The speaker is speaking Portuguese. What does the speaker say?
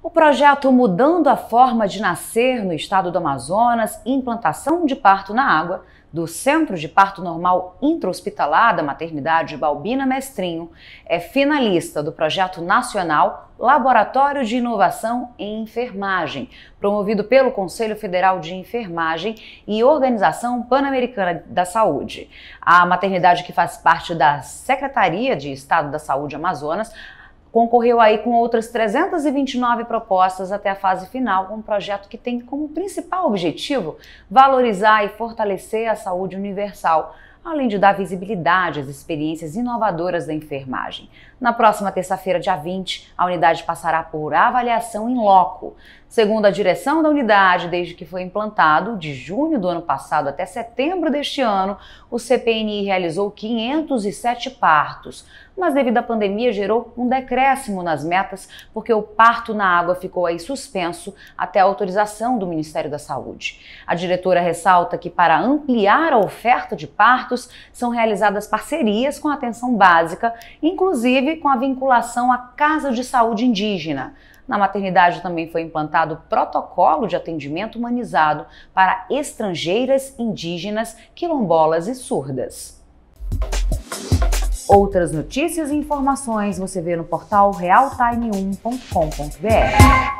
O projeto Mudando a Forma de Nascer no Estado do Amazonas Implantação de Parto na Água, do Centro de Parto Normal Intra-Hospitalar da Maternidade Balbina Mestrinho, é finalista do projeto nacional Laboratório de Inovação em Enfermagem, promovido pelo Conselho Federal de Enfermagem e Organização Pan-Americana da Saúde. A maternidade que faz parte da Secretaria de Estado da Saúde Amazonas Concorreu aí com outras 329 propostas até a fase final, um projeto que tem como principal objetivo valorizar e fortalecer a saúde universal, além de dar visibilidade às experiências inovadoras da enfermagem. Na próxima terça-feira, dia 20, a unidade passará por avaliação em loco. Segundo a direção da unidade, desde que foi implantado, de junho do ano passado até setembro deste ano, o CPNI realizou 507 partos, mas devido à pandemia gerou um decréscimo nas metas, porque o parto na água ficou aí suspenso até a autorização do Ministério da Saúde. A diretora ressalta que para ampliar a oferta de partos, partos, são realizadas parcerias com a atenção básica, inclusive com a vinculação à Casa de Saúde Indígena. Na maternidade também foi implantado protocolo de atendimento humanizado para estrangeiras, indígenas, quilombolas e surdas. Outras notícias e informações você vê no portal realtime1.com.br.